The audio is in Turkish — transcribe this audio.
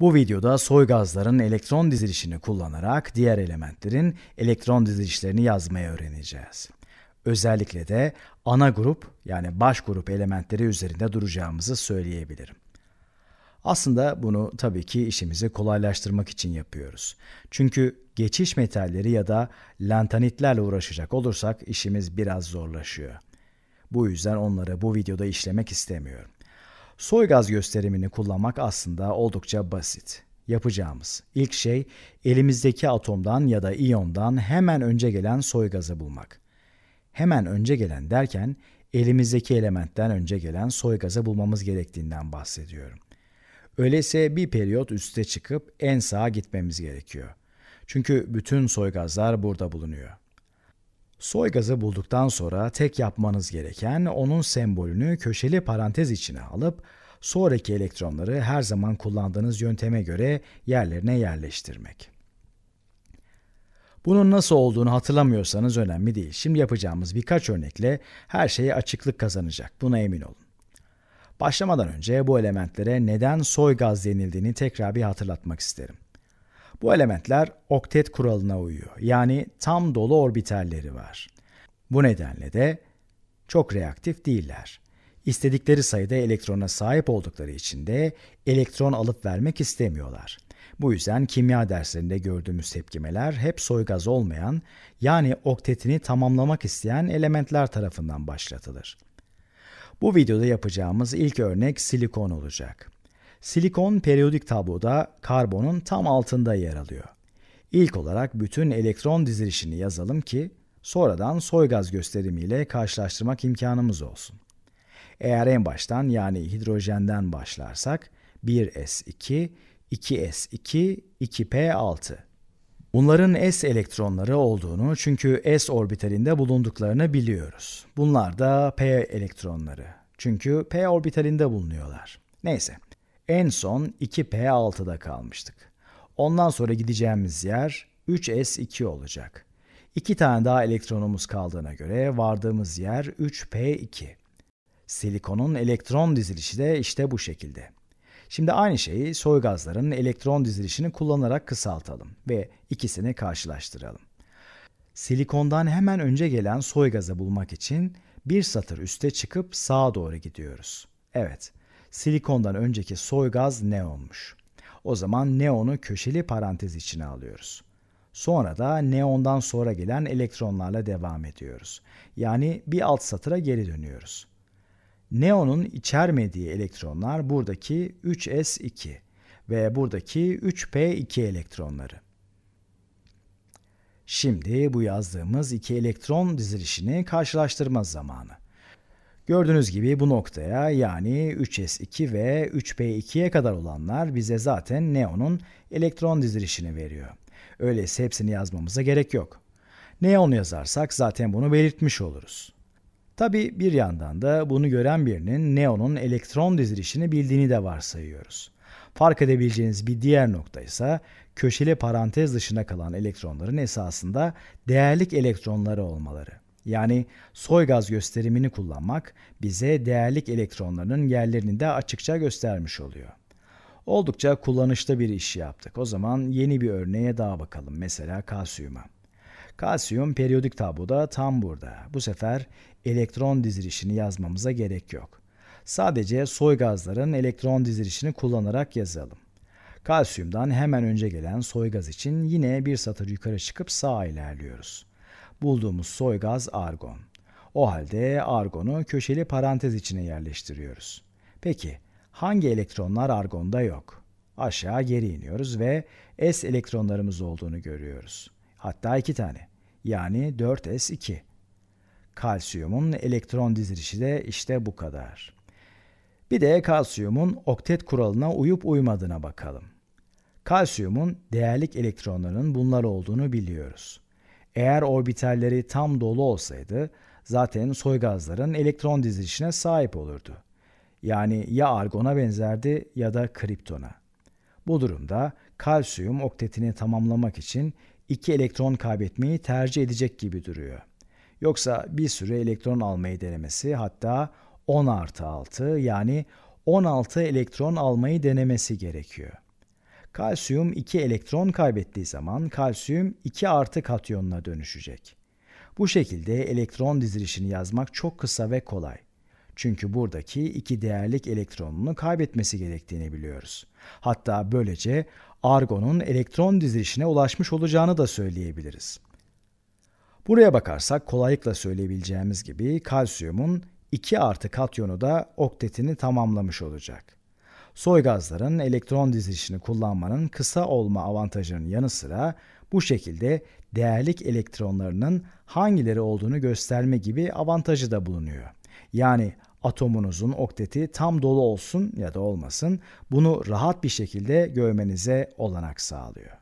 Bu videoda soy gazların elektron dizilişini kullanarak diğer elementlerin elektron dizilişlerini yazmayı öğreneceğiz. Özellikle de ana grup yani baş grup elementleri üzerinde duracağımızı söyleyebilirim. Aslında bunu tabii ki işimizi kolaylaştırmak için yapıyoruz. Çünkü geçiş metalleri ya da lantanitlerle uğraşacak olursak işimiz biraz zorlaşıyor. Bu yüzden onları bu videoda işlemek istemiyorum. Soygaz gösterimini kullanmak aslında oldukça basit. Yapacağımız ilk şey elimizdeki atomdan ya da iyondan hemen önce gelen soygazı bulmak. Hemen önce gelen derken elimizdeki elementten önce gelen soygazı bulmamız gerektiğinden bahsediyorum. Öyleyse bir periyot üste çıkıp en sağa gitmemiz gerekiyor. Çünkü bütün soygazlar burada bulunuyor. Soy gazı bulduktan sonra tek yapmanız gereken onun sembolünü köşeli parantez içine alıp sonraki elektronları her zaman kullandığınız yönteme göre yerlerine yerleştirmek. Bunun nasıl olduğunu hatırlamıyorsanız önemli değil. Şimdi yapacağımız birkaç örnekle her şeye açıklık kazanacak. Buna emin olun. Başlamadan önce bu elementlere neden soy gaz denildiğini tekrar bir hatırlatmak isterim. Bu elementler oktet kuralına uyuyor. Yani tam dolu orbitalleri var. Bu nedenle de çok reaktif değiller. İstedikleri sayıda elektrona sahip oldukları için de elektron alıp vermek istemiyorlar. Bu yüzden kimya derslerinde gördüğümüz tepkimeler hep soygaz olmayan, yani oktetini tamamlamak isteyen elementler tarafından başlatılır. Bu videoda yapacağımız ilk örnek silikon olacak. Silikon periyodik tabloda karbonun tam altında yer alıyor. İlk olarak bütün elektron dizilişini yazalım ki sonradan soy gaz gösterimiyle karşılaştırmak imkanımız olsun. Eğer en baştan yani hidrojenden başlarsak 1s2, 2s2, 2p6. Bunların s elektronları olduğunu çünkü s orbitalinde bulunduklarını biliyoruz. Bunlar da p elektronları. Çünkü p orbitalinde bulunuyorlar. Neyse, en son 2P6'da kalmıştık. Ondan sonra gideceğimiz yer 3S2 olacak. İki tane daha elektronumuz kaldığına göre vardığımız yer 3P2. Silikonun elektron dizilişi de işte bu şekilde. Şimdi aynı şeyi soy gazların elektron dizilişini kullanarak kısaltalım ve ikisini karşılaştıralım. Silikondan hemen önce gelen soy gazı bulmak için bir satır üste çıkıp sağa doğru gidiyoruz. Evet, Silikondan önceki soy gaz neonmuş. O zaman neonu köşeli parantez içine alıyoruz. Sonra da neondan sonra gelen elektronlarla devam ediyoruz. Yani bir alt satıra geri dönüyoruz. Neonun içermediği elektronlar buradaki 3s2 ve buradaki 3p2 elektronları. Şimdi bu yazdığımız iki elektron dizilişini karşılaştırma zamanı. Gördüğünüz gibi bu noktaya yani 3s2 ve 3p2'ye kadar olanlar bize zaten neonun elektron dizilişini veriyor. Öyleyse hepsini yazmamıza gerek yok. Neon yazarsak zaten bunu belirtmiş oluruz. Tabi bir yandan da bunu gören birinin neonun elektron dizilişini bildiğini de varsayıyoruz. Fark edebileceğiniz bir diğer nokta ise köşeli parantez dışına kalan elektronların esasında değerlik elektronları olmaları yani soy gaz gösterimini kullanmak bize değerlik elektronlarının yerlerini de açıkça göstermiş oluyor. Oldukça kullanışlı bir iş yaptık. O zaman yeni bir örneğe daha bakalım. Mesela kalsiyuma. Kalsiyum periyodik tabloda tam burada. Bu sefer elektron dizilişini yazmamıza gerek yok. Sadece soy gazların elektron dizilişini kullanarak yazalım. Kalsiyumdan hemen önce gelen soy gaz için yine bir satır yukarı çıkıp sağa ilerliyoruz bulduğumuz soy gaz argon. O halde argonu köşeli parantez içine yerleştiriyoruz. Peki hangi elektronlar argonda yok? Aşağı geri iniyoruz ve S elektronlarımız olduğunu görüyoruz. Hatta iki tane. Yani 4S2. Kalsiyumun elektron dizilişi de işte bu kadar. Bir de kalsiyumun oktet kuralına uyup uymadığına bakalım. Kalsiyumun değerlik elektronlarının bunlar olduğunu biliyoruz. Eğer orbitalleri tam dolu olsaydı zaten gazların elektron dizilişine sahip olurdu. Yani ya argona benzerdi ya da kriptona. Bu durumda kalsiyum oktetini tamamlamak için iki elektron kaybetmeyi tercih edecek gibi duruyor. Yoksa bir sürü elektron almayı denemesi hatta 10 artı 6 yani 16 elektron almayı denemesi gerekiyor. Kalsiyum 2 elektron kaybettiği zaman kalsiyum 2 artı katyonuna dönüşecek. Bu şekilde elektron dizilişini yazmak çok kısa ve kolay. Çünkü buradaki iki değerlik elektronunu kaybetmesi gerektiğini biliyoruz. Hatta böylece argonun elektron dizilişine ulaşmış olacağını da söyleyebiliriz. Buraya bakarsak kolaylıkla söyleyebileceğimiz gibi kalsiyumun 2 artı katyonu da oktetini tamamlamış olacak. Soy gazların elektron dizilişini kullanmanın kısa olma avantajının yanı sıra bu şekilde değerlik elektronlarının hangileri olduğunu gösterme gibi avantajı da bulunuyor. Yani atomunuzun okteti tam dolu olsun ya da olmasın bunu rahat bir şekilde görmenize olanak sağlıyor.